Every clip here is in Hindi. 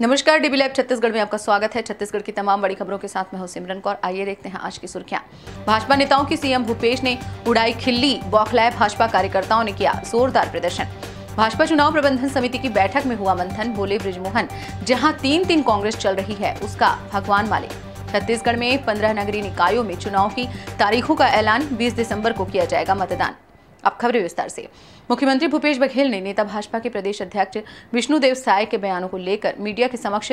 नमस्कार डीबी लाइव छत्तीसगढ़ में आपका स्वागत है छत्तीसगढ़ की तमाम बड़ी खबरों के साथ मैं हूं सिमरन कौर आइए देखते हैं आज की सुर्खियां भाजपा नेताओं की सीएम भूपेश ने उड़ाई खिल्ली बौखलाए भाजपा कार्यकर्ताओं ने किया जोरदार प्रदर्शन भाजपा चुनाव प्रबंधन समिति की बैठक में हुआ मंथन बोले ब्रिजमोहन जहाँ तीन तीन कांग्रेस चल रही है उसका भगवान मालिक छत्तीसगढ़ में पंद्रह नगरीय निकायों में चुनाव की तारीखों का ऐलान बीस दिसंबर को किया जाएगा मतदान अब खबरें विस्तार से मुख्यमंत्री भूपेश बघेल ने नेता भाजपा के प्रदेश अध्यक्ष विष्णुदेव साय के बयानों को लेकर मीडिया के समक्ष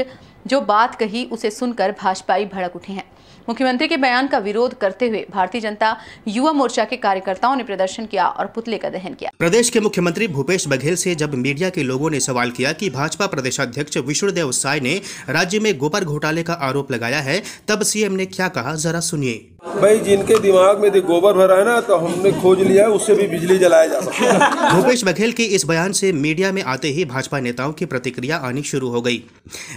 जो बात कही उसे सुनकर भाजपाई भड़क उठे हैं मुख्यमंत्री के बयान का विरोध करते हुए भारतीय जनता युवा मोर्चा के कार्यकर्ताओं ने प्रदर्शन किया और पुतले का दहन किया प्रदेश के मुख्यमंत्री भूपेश बघेल से जब मीडिया के लोगों ने सवाल किया कि भाजपा प्रदेशाध्यक्ष विष्णुदेव साय ने राज्य में गोबर घोटाले का आरोप लगाया है तब सीएम ने क्या कहा जरा सुनिए भाई जिनके दिमाग में गोबर भरा है ना तो हमने खोज लिया है उससे भी बिजली जलाया जा सकता है भूपेश बघेल के इस बयान से मीडिया में आते ही भाजपा नेताओं की प्रतिक्रिया आनी शुरू हो गई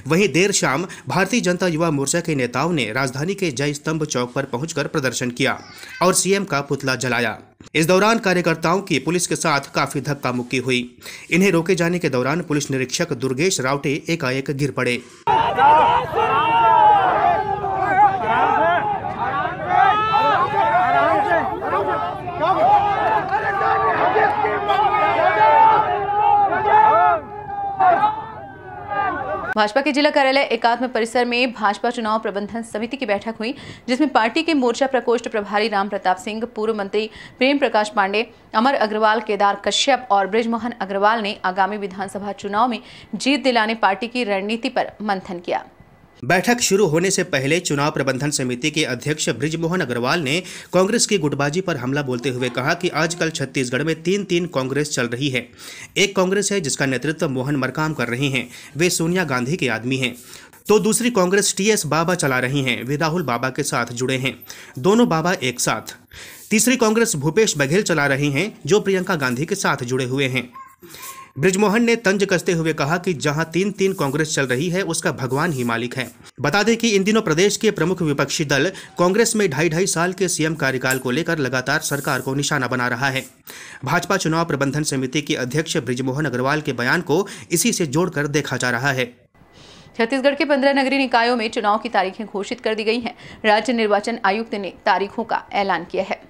वहीं देर शाम भारतीय जनता युवा मोर्चा के नेताओं ने राजधानी के जय स्तंभ चौक पर पहुंचकर प्रदर्शन किया और सीएम का पुतला जलाया इस दौरान कार्यकर्ताओं की पुलिस के साथ काफी धक्का मुक्की हुई इन्हें रोके जाने के दौरान पुलिस निरीक्षक दुर्गेश रावटे एकाएक गिर पड़े भाजपा के जिला कार्यालय एकात्म परिसर में भाजपा चुनाव प्रबंधन समिति की बैठक हुई जिसमें पार्टी के मोर्चा प्रकोष्ठ प्रभारी राम प्रताप सिंह पूर्व मंत्री प्रेम प्रकाश पांडे अमर अग्रवाल केदार कश्यप और ब्रजमोहन अग्रवाल ने आगामी विधानसभा चुनाव में जीत दिलाने पार्टी की रणनीति पर मंथन किया बैठक शुरू होने से पहले चुनाव प्रबंधन समिति के अध्यक्ष ब्रिजमोहन अग्रवाल ने कांग्रेस की गुटबाजी पर हमला बोलते हुए कहा कि आजकल छत्तीसगढ़ में तीन तीन कांग्रेस चल रही है एक कांग्रेस है जिसका नेतृत्व मोहन मरकाम कर रहे हैं वे सोनिया गांधी के आदमी हैं तो दूसरी कांग्रेस टीएस बाबा चला रही हैं वे राहुल बाबा के साथ जुड़े हैं दोनों बाबा एक साथ तीसरी कांग्रेस भूपेश बघेल चला रहे हैं जो प्रियंका गांधी के साथ जुड़े हुए हैं ब्रिजमोहन ने तंज कसते हुए कहा कि जहां तीन तीन कांग्रेस चल रही है उसका भगवान ही मालिक है बता दें कि इन दिनों प्रदेश के प्रमुख विपक्षी दल कांग्रेस में ढाई ढाई साल के सीएम कार्यकाल को लेकर लगातार सरकार को निशाना बना रहा है भाजपा चुनाव प्रबंधन समिति के अध्यक्ष ब्रिजमोहन अग्रवाल के बयान को इसी से जोड़कर देखा जा रहा है छत्तीसगढ़ के पंद्रह नगरीय निकायों में चुनाव की तारीखें घोषित कर दी गई हैं राज्य निर्वाचन आयुक्त ने तारीखों का ऐलान किया है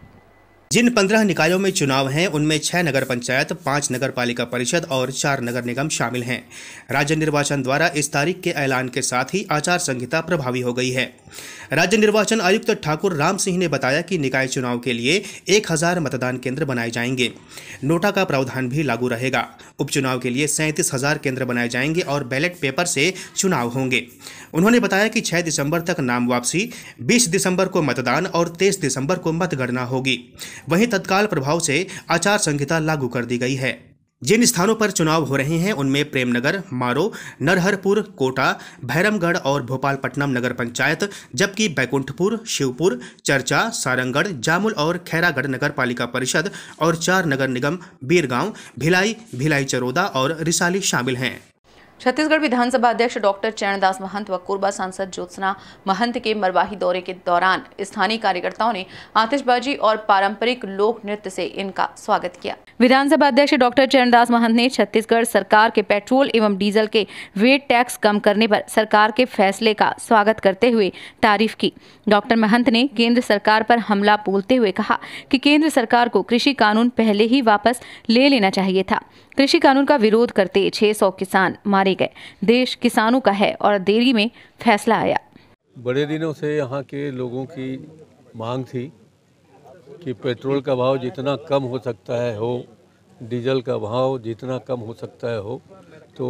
जिन पंद्रह निकायों में चुनाव हैं उनमें छह नगर पंचायत पांच नगर पालिका परिषद और चार नगर निगम शामिल हैं राज्य निर्वाचन द्वारा इस तारीख के ऐलान के साथ ही आचार संहिता प्रभावी हो गई है राज्य निर्वाचन आयुक्त ठाकुर राम सिंह ने बताया कि निकाय चुनाव के लिए एक हजार मतदान केंद्र बनाए जाएंगे नोटा का प्रावधान भी लागू रहेगा उपचुनाव के लिए सैंतीस हजार केंद्र बनाए जाएंगे और बैलेट पेपर से चुनाव होंगे उन्होंने बताया कि 6 दिसंबर तक नाम वापसी 20 दिसंबर को मतदान और 23 दिसंबर को मतगणना होगी वहीं तत्काल प्रभाव से आचार संहिता लागू कर दी गई है जिन स्थानों पर चुनाव हो रहे हैं उनमें प्रेमनगर मारो नरहरपुर कोटा भैरमगढ़ और भोपालपट्टनम नगर पंचायत जबकि बैकुंठपुर शिवपुर चर्चा सारंगढ़ जामुल और खैरागढ़ नगर पालिका परिषद और चार नगर निगम बीरगांव भिलाई भिलाई चरोदा और रिसाली शामिल हैं छत्तीसगढ़ विधानसभा अध्यक्ष डॉक्टर चरणदास महंत व कोरबा सांसद ज्योत्सना महंत के मरवाही दौरे के दौरान स्थानीय कार्यकर्ताओं ने आतिशबाजी और पारंपरिक लोक नृत्य से इनका स्वागत किया विधानसभा अध्यक्ष डॉक्टर चरणदास महंत ने छत्तीसगढ़ सरकार के पेट्रोल एवं डीजल के वेट टैक्स कम करने पर सरकार के फैसले का स्वागत करते हुए तारीफ की डॉक्टर महंत ने केंद्र सरकार पर हमला बोलते हुए कहा कि केंद्र सरकार को कृषि कानून पहले ही वापस ले लेना चाहिए था कृषि कानून का विरोध करते छह किसान मारे मारे गए देश किसानों का है और देरी में फैसला आया बड़े दिनों से यहाँ के लोगों की मांग थी कि पेट्रोल का भाव जितना कम हो सकता है हो डीजल का भाव जितना कम हो सकता है हो तो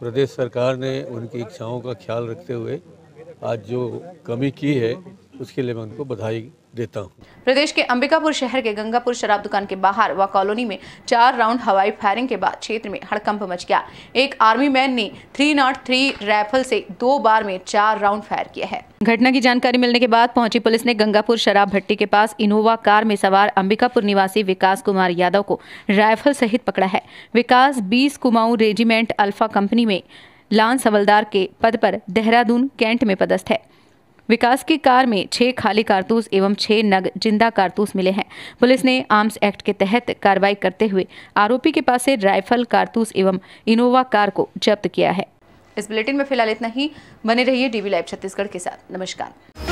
प्रदेश सरकार ने उनकी इच्छाओं का ख्याल रखते हुए आज जो कमी की है उसके लिए मैं उनको बधाई देता हूँ प्रदेश के अंबिकापुर शहर के गंगापुर शराब दुकान के बाहर व कॉलोनी में चार राउंड हवाई फायरिंग के बाद क्षेत्र में हड़कंप मच गया एक आर्मी मैन ने थ्री नॉट थ्री राइफल से दो बार में चार राउंड फायर किया है घटना की जानकारी मिलने के बाद पहुंची पुलिस ने गंगापुर शराब भट्टी के पास इनोवा कार में सवार अंबिकापुर निवासी विकास कुमार यादव को राइफल सहित पकड़ा है विकास बीस कुमाऊ रेजिमेंट अल्फा कंपनी में लांस हवलदार के पद पर देहरादून कैंट में पदस्थ है विकास की कार में छह खाली कारतूस एवं छह नग जिंदा कारतूस मिले हैं पुलिस ने आर्म्स एक्ट के तहत कार्रवाई करते हुए आरोपी के पास से राइफल कारतूस एवं इनोवा कार को जब्त किया है इस बुलेटिन में फिलहाल इतना ही बने रहिए डीवी लाइव छत्तीसगढ़ के साथ नमस्कार